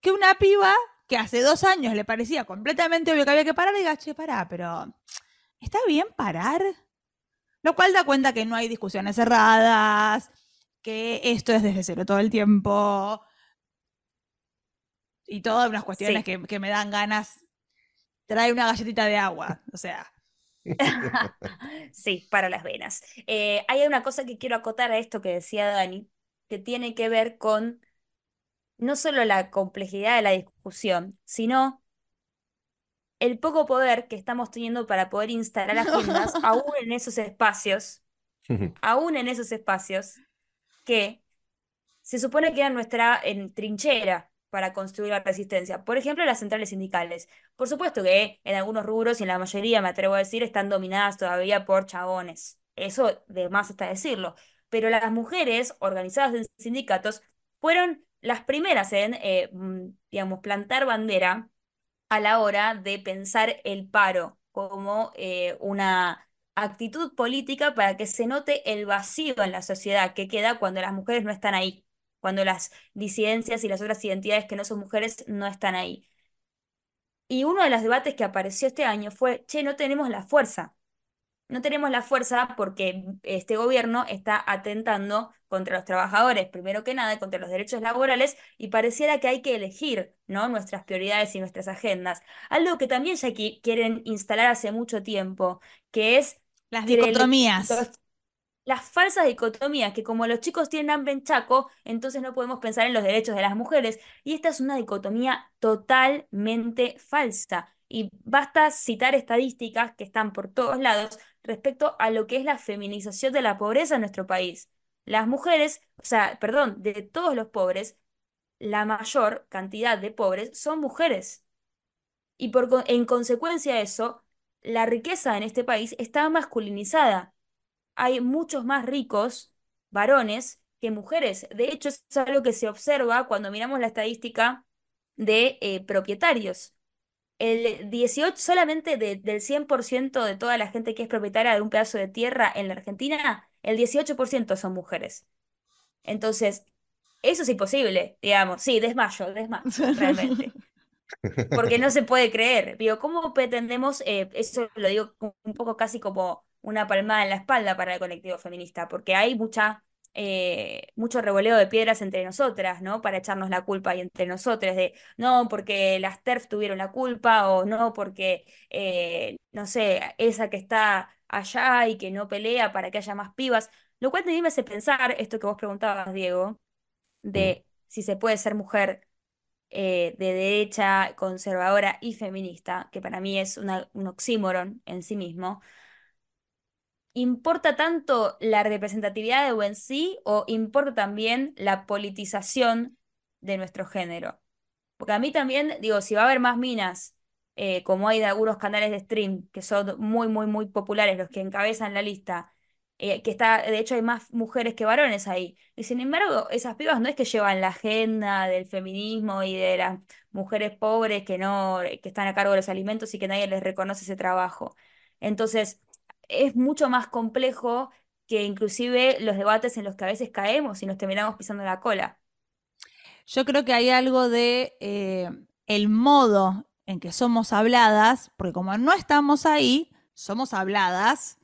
que una piba que hace dos años le parecía completamente obvio que había que parar, diga, che, pará, pero ¿está bien parar? Lo cual da cuenta que no hay discusiones cerradas, que esto es desde cero todo el tiempo. Y todas las cuestiones que, que, me dan ganas trae una galletita de agua, o sea. sí, para las venas. Eh, hay una cosa que quiero acotar a esto que decía Dani, que tiene que ver con no solo la complejidad de la discusión, sino el poco poder que estamos teniendo para poder instalar las cosas, aún en esos espacios, aún en esos espacios que se supone que eran nuestra en, eh, trinchera, para construir la resistencia. Por ejemplo, las centrales sindicales. Por supuesto que en algunos rubros y en la mayoría, me atrevo a decir, están dominadas todavía por chabones. Eso de más hasta decirlo. Pero las mujeres organizadas en sindicatos fueron las primeras en, eh, mm, digamos, plantar bandera a la hora de pensar el paro como eh, una actitud política para que se note el vacío en la sociedad que queda cuando las mujeres no están ahí cuando las disidencias y las otras identidades que no son mujeres no están ahí. Y uno de los debates que apareció este año fue, che, no tenemos la fuerza. No tenemos la fuerza porque este gobierno está atentando contra los trabajadores, primero que nada, contra los derechos laborales, y pareciera que hay que elegir ¿no? nuestras prioridades y nuestras agendas. Algo que también ya quieren instalar hace mucho tiempo, que es... Las dicotomías las falsas dicotomías, que como los chicos tienen hambre en Chaco, entonces no podemos pensar en los derechos de las mujeres. Y esta es una dicotomía totalmente falsa. Y basta citar estadísticas que están por todos lados respecto a lo que es la feminización de la pobreza en nuestro país. Las mujeres, o sea, perdón, de todos los pobres, la mayor cantidad de pobres son mujeres. Y por, en consecuencia de eso, la riqueza en este país está masculinizada hay muchos más ricos varones que mujeres. De hecho, es algo que se observa cuando miramos la estadística de eh, propietarios. El 18, solamente del 100% de toda la gente que es propietaria de un pedazo de tierra en la Argentina, el 18% son mujeres. Entonces, eso es imposible, digamos. Sí, desmayo, desmayo, realmente porque no se puede creer. ¿cómo pretendemos, eh, eso lo digo un poco casi como una palmada en la espalda para el colectivo feminista, porque hay mucha, eh, mucho revoleo de piedras entre nosotras, ¿no? Para echarnos la culpa y entre nosotras de, no, porque las TERF tuvieron la culpa o no, porque, eh, no sé, esa que está allá y que no pelea para que haya más pibas. Lo cual también me hace pensar, esto que vos preguntabas, Diego, mm. de si se puede ser mujer eh, de derecha, conservadora y feminista, que para mí es un oxímoron en sí mismo, ¿importa tanto la representatividad de en sí o importa también la politización de nuestro género? Porque a mí también, digo, si va a haber más minas, eh, como hay de algunos canales de stream que son muy, muy, muy populares, los que encabezan la lista, eh, que está, de hecho hay más mujeres que varones ahí. Y sin embargo, esas pibas no es que llevan la agenda del feminismo y de las mujeres pobres que no, que están a cargo de los alimentos y que nadie les reconoce ese trabajo. Entonces, es mucho más complejo que inclusive los debates en los que a veces caemos y nos terminamos pisando la cola. Yo creo que hay algo de eh, el modo en que somos habladas, porque como no estamos ahí, somos habladas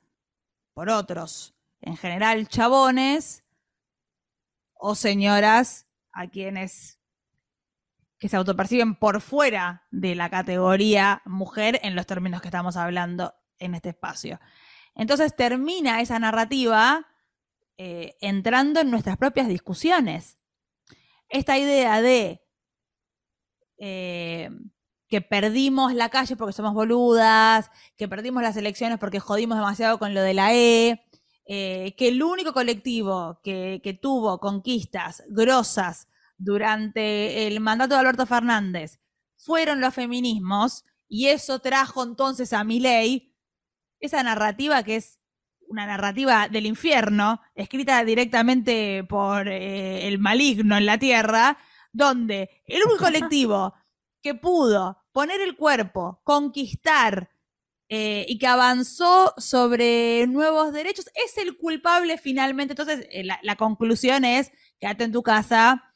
por otros, en general chabones o señoras a quienes que se autoperciben por fuera de la categoría mujer en los términos que estamos hablando en este espacio. Entonces termina esa narrativa eh, entrando en nuestras propias discusiones. Esta idea de eh, que perdimos la calle porque somos boludas, que perdimos las elecciones porque jodimos demasiado con lo de la E, eh, que el único colectivo que, tuvo conquistas grosas durante el mandato de Alberto Fernández fueron los feminismos, y eso trajo entonces a mi ley esa narrativa que es una narrativa del infierno, escrita directamente por eh, el maligno en la tierra, donde el único colectivo que pudo poner el cuerpo, conquistar eh, y que avanzó sobre nuevos derechos, es el culpable finalmente. Entonces, eh, la, conclusión es, quédate en tu casa,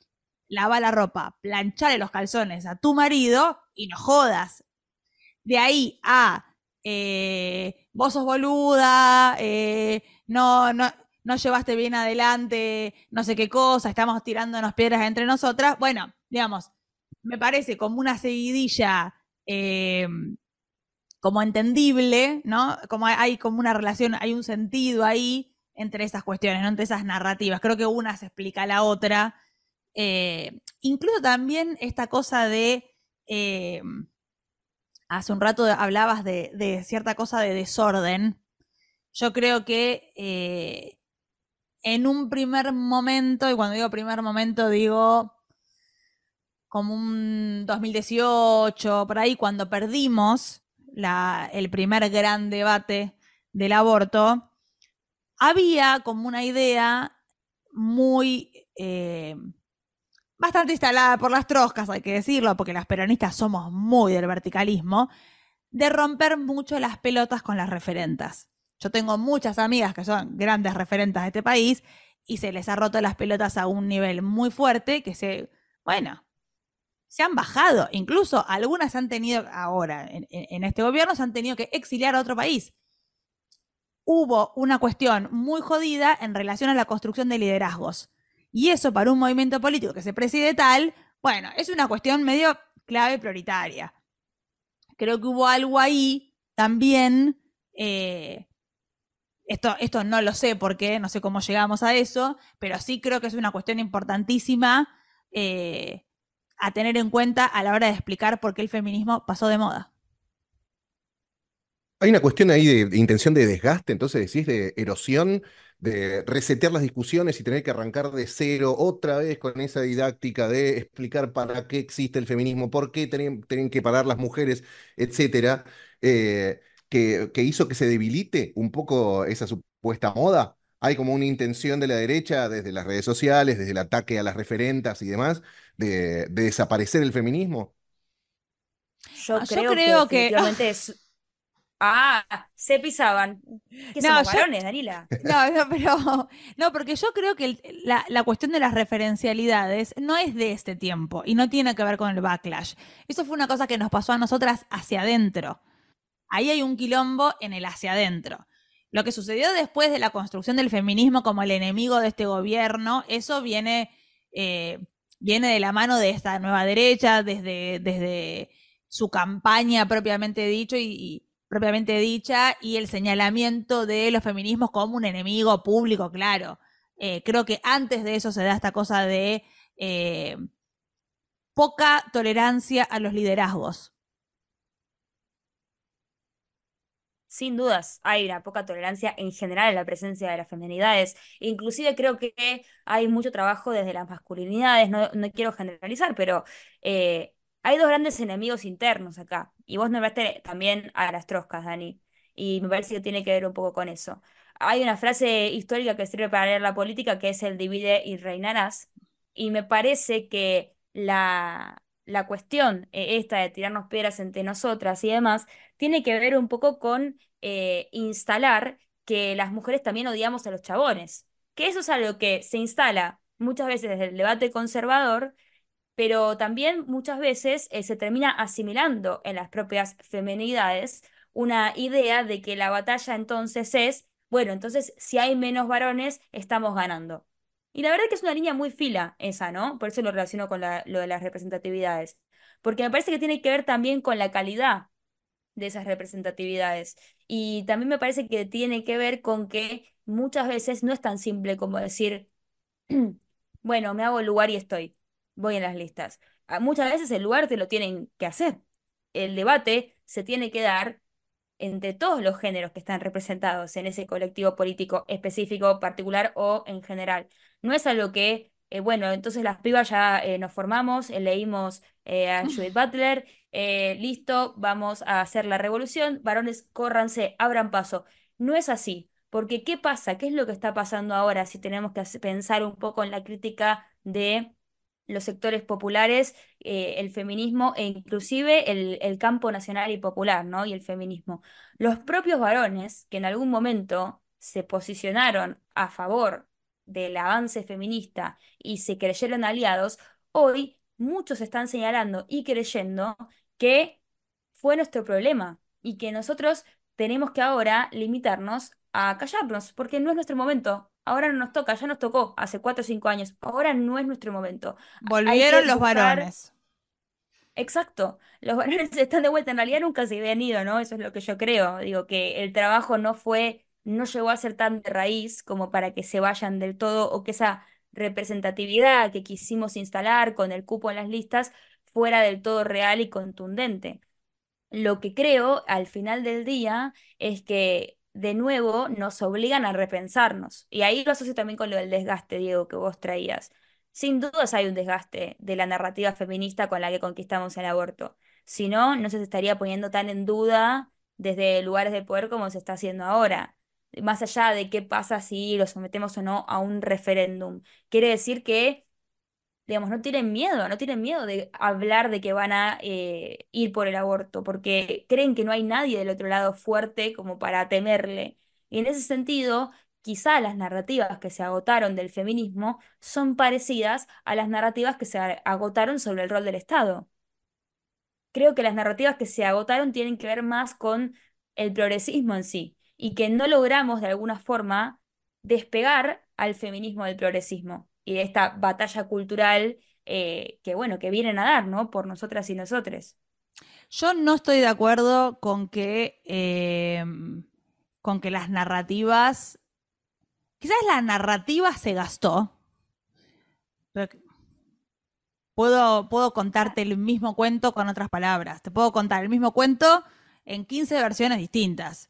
lava la ropa, planchale los calzones a tu marido y no jodas. De ahí a, eh, vos sos boluda, no, no, no llevaste bien adelante, no sé qué cosa, estamos tirándonos piedras entre nosotras. Bueno, digamos, me parece como una seguidilla eh, como entendible, ¿no? Como hay como una relación, hay un sentido ahí entre esas cuestiones, Entre esas narrativas. Creo que una se explica a la otra. Eh, incluso también esta cosa de. Eh, hace un rato hablabas de, cierta cosa de desorden. Yo creo que en un primer momento, y cuando digo primer momento digo como un 2018, por ahí, cuando perdimos el primer gran debate del aborto, había como una idea muy eh, bastante instalada por las troscas, hay que decirlo, porque las peronistas somos muy del verticalismo, de romper mucho las pelotas con las referentas. Yo tengo muchas amigas que son grandes referentas de este país y se les ha roto las pelotas a un nivel muy fuerte que se, bueno, se han bajado, incluso algunas han tenido, ahora en, este gobierno, se han tenido que exiliar a otro país. Hubo una cuestión muy jodida en relación a la construcción de liderazgos. Y eso para un movimiento político que se preside tal, bueno, es una cuestión medio clave prioritaria. Creo que hubo algo ahí también, eh, esto, esto no lo sé por qué, no sé cómo llegamos a eso, pero sí creo que es una cuestión importantísima eh, a tener en cuenta a la hora de explicar por qué el feminismo pasó de moda. Hay una cuestión ahí de, intención de desgaste, entonces decís de erosión, de resetear las discusiones y tener que arrancar de cero otra vez con esa didáctica de explicar para qué existe el feminismo, por qué tienen, que parar las mujeres, etcétera, eh, que hizo que se debilite un poco esa supuesta moda hay como una intención de la derecha desde las redes sociales, desde el ataque a las referentas y demás, de, desaparecer el feminismo? Yo, ah, creo, que, Ah, se pisaban. no, No, pero. porque yo creo que la, la, cuestión de las referencialidades no es de este tiempo y no tiene que ver con el backlash. Eso fue una cosa que nos pasó a nosotras hacia adentro. Ahí hay un quilombo en el hacia adentro. Lo que sucedió después de la construcción del feminismo como el enemigo de este gobierno, eso viene, eh, viene de la mano de esta nueva derecha, desde, desde su campaña propiamente dicho y, propiamente dicha, y el señalamiento de los feminismos como un enemigo público, claro. Eh, creo que antes de eso se da esta cosa de eh, poca tolerancia a los liderazgos. sin dudas hay una poca tolerancia en general en la presencia de las feminidades. Inclusive creo que hay mucho trabajo desde las masculinidades, no, quiero generalizar, pero eh, hay dos grandes enemigos internos acá. Y vos nombraste también a las troscas, Dani. Y me parece que tiene que ver un poco con eso. Hay una frase histórica que sirve para leer la política, que es el divide y reinarás. Y me parece que la, la cuestión eh, esta de tirarnos piedras entre nosotras y demás, tiene que ver un poco con eh, instalar que las mujeres también odiamos a los chabones. Que eso es algo que se instala muchas veces desde el debate conservador, pero también muchas veces eh, se termina asimilando en las propias femenidades una idea de que la batalla entonces es, bueno, entonces si hay menos varones, estamos ganando. Y la verdad es que es una línea muy fila esa, ¿no? Por eso lo relaciono con la, lo de las representatividades. Porque me parece que tiene que ver también con la calidad de esas representatividades. Y también me parece que tiene que ver con que muchas veces no es tan simple como decir, bueno, me hago el lugar y estoy, voy en las listas. Ah, muchas veces el lugar te lo tienen que hacer. El debate se tiene que dar entre todos los géneros que están representados en ese colectivo político específico, particular o en general. No es algo que, eh, bueno, entonces las pibas ya eh, nos formamos, eh, leímos a Judith Butler, listo, vamos a hacer la revolución, varones, córranse, abran paso. No es así, porque ¿qué pasa? ¿Qué es lo que está pasando ahora si tenemos que pensar un poco en la crítica de los sectores populares, el feminismo e inclusive el, el, campo nacional y popular, ¿no? Y el feminismo. Los propios varones que en algún momento se posicionaron a favor del avance feminista y se creyeron aliados, hoy muchos están señalando y creyendo que fue nuestro problema y que nosotros tenemos que ahora limitarnos a callarnos, porque no es nuestro momento. Ahora no nos toca, ya nos tocó hace cuatro o cinco años, ahora no es nuestro momento. Volvieron los varones. Exacto, los varones están de vuelta, en realidad nunca se habían ido, ¿no? Eso es lo que yo creo, digo que el trabajo no fue no llegó a ser tan de raíz como para que se vayan del todo o que esa representatividad que quisimos instalar con el cupo en las listas fuera del todo real y contundente. Lo que creo al final del día es que de nuevo nos obligan a repensarnos. Y ahí lo asocio también con lo del desgaste, Diego, que vos traías. Sin dudas hay un desgaste de la narrativa feminista con la que conquistamos el aborto. Si no, no se estaría poniendo tan en duda desde lugares de poder como se está haciendo ahora más allá de qué pasa si lo sometemos o no a un referéndum. Quiere decir que, digamos, no tienen miedo, no tienen miedo de hablar de que van a eh, ir por el aborto, porque creen que no hay nadie del otro lado fuerte como para temerle. Y en ese sentido, quizá las narrativas que se agotaron del feminismo son parecidas a las narrativas que se agotaron sobre el rol del Estado. Creo que las narrativas que se agotaron tienen que ver más con el progresismo en sí, y que no logramos de alguna forma despegar al feminismo del progresismo y de esta batalla cultural eh, que, bueno, que vienen a dar, ¿no? Por nosotras y nosotres. Yo no estoy de acuerdo con que, eh, con que las narrativas, quizás la narrativa se gastó, puedo, puedo contarte el mismo cuento con otras palabras, te puedo contar el mismo cuento en 15 versiones distintas.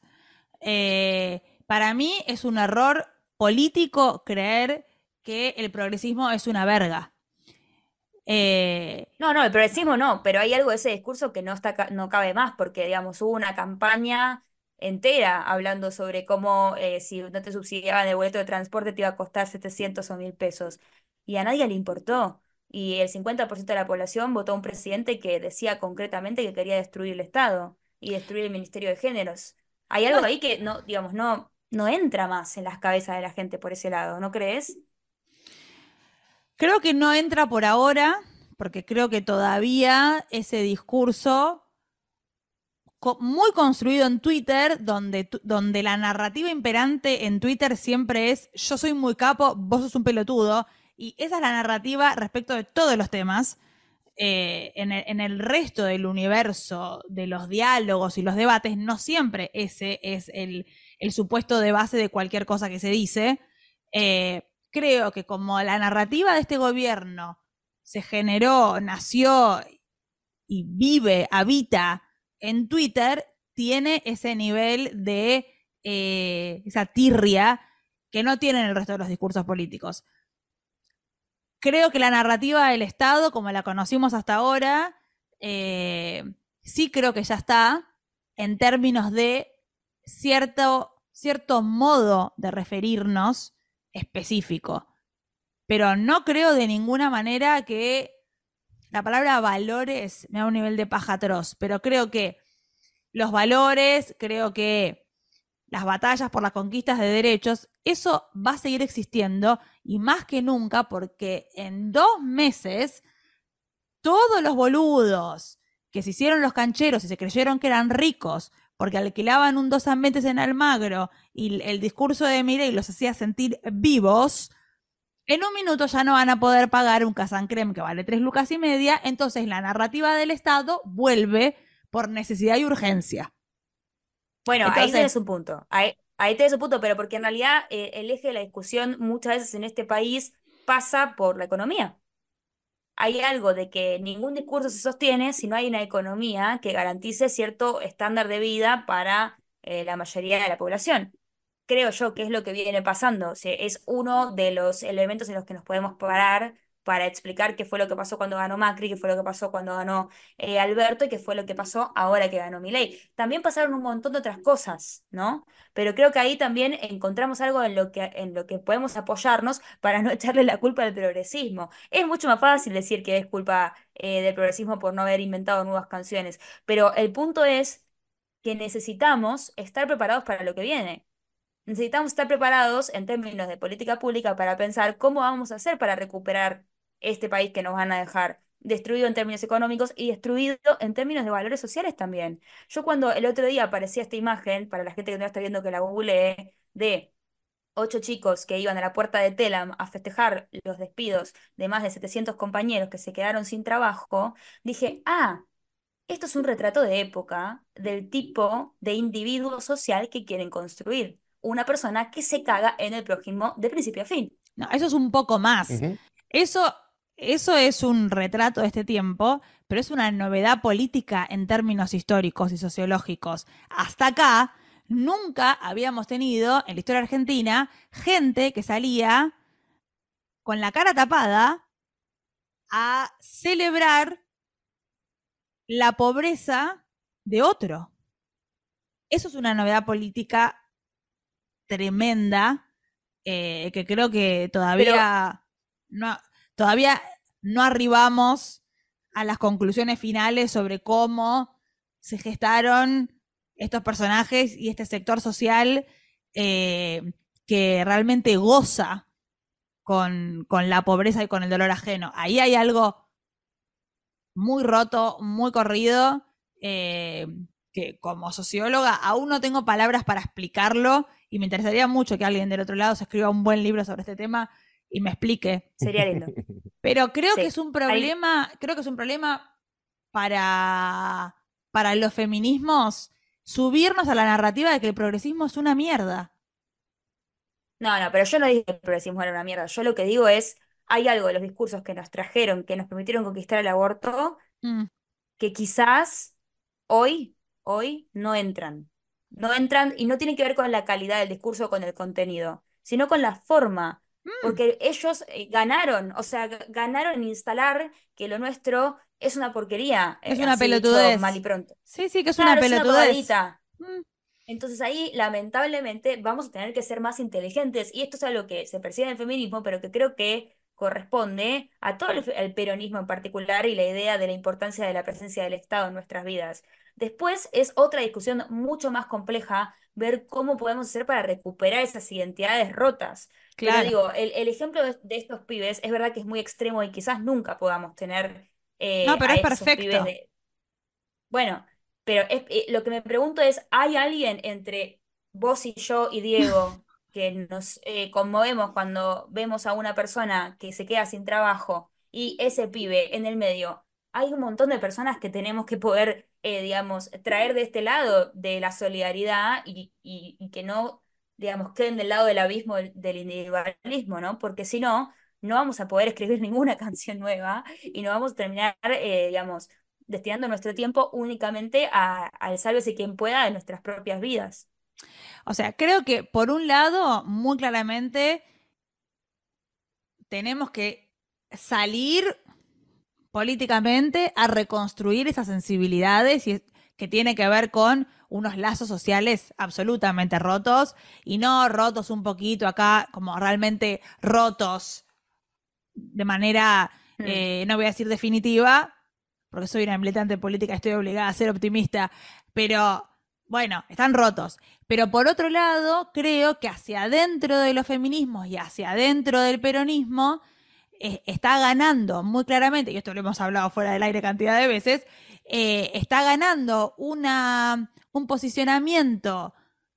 Eh, para mí es un error político creer que el progresismo es una verga. Eh, no, no, el progresismo no, pero hay algo de ese discurso que no, está, no cabe más, porque digamos, hubo una campaña entera hablando sobre cómo eh, si no te subsidiaban el boleto de transporte te iba a costar 700 o 1000 pesos. Y a nadie le importó. Y el 50% de la población votó a un presidente que decía concretamente que quería destruir el Estado y destruir el Ministerio de Géneros. Hay algo ahí que no, digamos, no, no entra más en las cabezas de la gente por ese lado, ¿no crees? Creo que no entra por ahora, porque creo que todavía ese discurso muy construido en Twitter, donde, donde la narrativa imperante en Twitter siempre es yo soy muy capo, vos sos un pelotudo, y esa es la narrativa respecto de todos los temas. Eh, en, el, resto del universo de los diálogos y los debates, no siempre ese es el, supuesto de base de cualquier cosa que se dice. Eh, creo que como la narrativa de este gobierno se generó, nació y vive, habita en Twitter, tiene ese nivel de eh, esa tirria que no tiene en el resto de los discursos políticos creo que la narrativa del Estado, como la conocimos hasta ahora, eh, sí creo que ya está en términos de cierto, cierto modo de referirnos específico. Pero no creo de ninguna manera que la palabra valores me da un nivel de paja atroz, pero creo que los valores, creo que las batallas por las conquistas de derechos, eso va a seguir existiendo y más que nunca porque en dos meses todos los boludos que se hicieron los cancheros y se creyeron que eran ricos porque alquilaban un dos ambientes en Almagro y el discurso de Mireille los hacía sentir vivos, en un minuto ya no van a poder pagar un casancrem que vale tres lucas y media, entonces la narrativa del Estado vuelve por necesidad y urgencia. Bueno, ahí tenés un punto. Ahí, tenés un punto, pero porque en realidad eh, el eje de la discusión muchas veces en este país pasa por la economía. Hay algo de que ningún discurso se sostiene si no hay una economía que garantice cierto estándar de vida para eh, la mayoría de la población. Creo yo que es lo que viene pasando. es uno de los elementos en los que nos podemos parar para explicar qué fue lo que pasó cuando ganó Macri, qué fue lo que pasó cuando ganó eh, Alberto y qué fue lo que pasó ahora que ganó Milei. También pasaron un montón de otras cosas, ¿no? Pero creo que ahí también encontramos algo en lo que, en lo que podemos apoyarnos para no echarle la culpa al progresismo. Es mucho más fácil decir que es culpa eh, del progresismo por no haber inventado nuevas canciones, pero el punto es que necesitamos estar preparados para lo que viene. Necesitamos estar preparados en términos de política pública para pensar cómo vamos a hacer para recuperar este país que nos van a dejar destruido en términos económicos y destruido en términos de valores sociales también. Yo cuando el otro día aparecía esta imagen, para la gente que no está viendo que la googleé, de ocho chicos que iban a la puerta de Telam a festejar los despidos de más de 700 compañeros que se quedaron sin trabajo, dije, ah, esto es un retrato de época del tipo de individuo social que quieren construir. Una persona que se caga en el prójimo de principio a fin. No, eso es un poco más. Eso eso es un retrato de este tiempo, pero es una novedad política en términos históricos y sociológicos. Hasta acá, nunca habíamos tenido en la historia argentina gente que salía con la cara tapada a celebrar la pobreza de otro. Eso es una novedad política tremenda eh, que creo que todavía no, todavía no arribamos a las conclusiones finales sobre cómo se gestaron estos personajes y este sector social eh, que realmente goza con, la pobreza y con el dolor ajeno. Ahí hay algo muy roto, muy corrido, eh, que como socióloga aún no tengo palabras para explicarlo y me interesaría mucho que alguien del otro lado se escriba un buen libro sobre este tema y me explique. Sería lindo. Pero creo que es un problema, creo que es un problema para, para los feminismos subirnos a la narrativa de que el progresismo es una mierda. No, no, pero yo no dije que el progresismo era una mierda. Yo lo que digo es, hay algo de los discursos que nos trajeron, que nos permitieron conquistar el aborto, mm. que quizás hoy, hoy no entran. No entran y no tiene que ver con la calidad del discurso, con el contenido, sino con la forma Mm. porque ellos eh, ganaron, o sea, ganaron en instalar que lo nuestro es una porquería. Es eh, una pelotudez. Mal y pronto. Sí, sí, que es una pelotudez. Mm. Entonces ahí, lamentablemente, vamos a tener que ser más inteligentes. Y esto es algo que se percibe en el feminismo, pero que creo que corresponde a todo el peronismo en particular y la idea de la importancia de la presencia del Estado en nuestras vidas. Después es otra discusión mucho más compleja ver cómo podemos hacer para recuperar esas identidades rotas. Claro. digo, el, ejemplo de, estos pibes es verdad que es muy extremo y quizás nunca podamos tener. Eh, no, pero es perfecto. Bueno, pero eh, lo que me pregunto es: ¿hay alguien entre vos y yo y Diego que nos eh, conmovemos cuando vemos a una persona que se queda sin trabajo y ese pibe en el medio? Hay un montón de personas que tenemos que poder, digamos, traer de este lado de la solidaridad y que no digamos, queden del lado del abismo del, individualismo, ¿no? Porque si no, no vamos a poder escribir ninguna canción nueva y no vamos a terminar, eh, digamos, destinando nuestro tiempo únicamente al sálvese quien pueda de nuestras propias vidas. O sea, creo que por un lado, muy claramente, tenemos que salir políticamente a reconstruir esas sensibilidades y que tiene que ver con unos lazos sociales absolutamente rotos y no rotos un poquito acá, como realmente rotos de manera, mm. eh, no voy a decir definitiva, porque soy una militante política, estoy obligada a ser optimista, pero bueno, están rotos. Pero por otro lado, creo que hacia adentro de los feminismos y hacia adentro del peronismo eh, está ganando muy claramente, y esto lo hemos hablado fuera del aire cantidad de veces, eh, está ganando un posicionamiento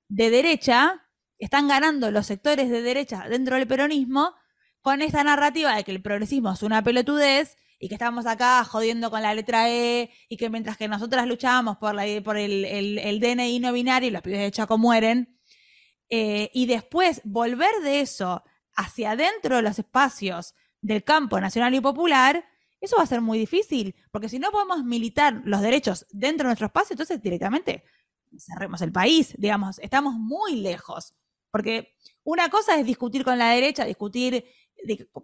de derecha, están ganando los sectores de derecha dentro del peronismo con esta narrativa de que el progresismo es una pelotudez y que estamos acá jodiendo con la letra E y que mientras que nosotras luchábamos por, el, DNI no binario, y los pibes de Chaco mueren, eh, y después volver de eso hacia dentro de los espacios del campo nacional y popular, eso va a ser muy difícil, porque si no podemos militar los derechos dentro de nuestro espacio, entonces directamente cerremos el país, digamos, estamos muy lejos, porque una cosa es discutir con la derecha, discutir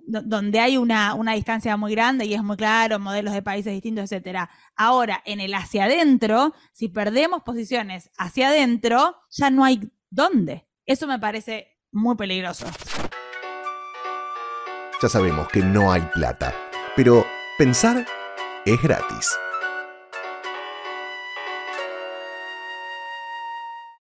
donde hay una, distancia muy grande y es muy claro, modelos de países distintos, etc. Ahora, en el hacia adentro, si perdemos posiciones hacia adentro, ya no hay dónde. Eso me parece muy peligroso. Ya sabemos que no hay plata, pero Pensar es gratis.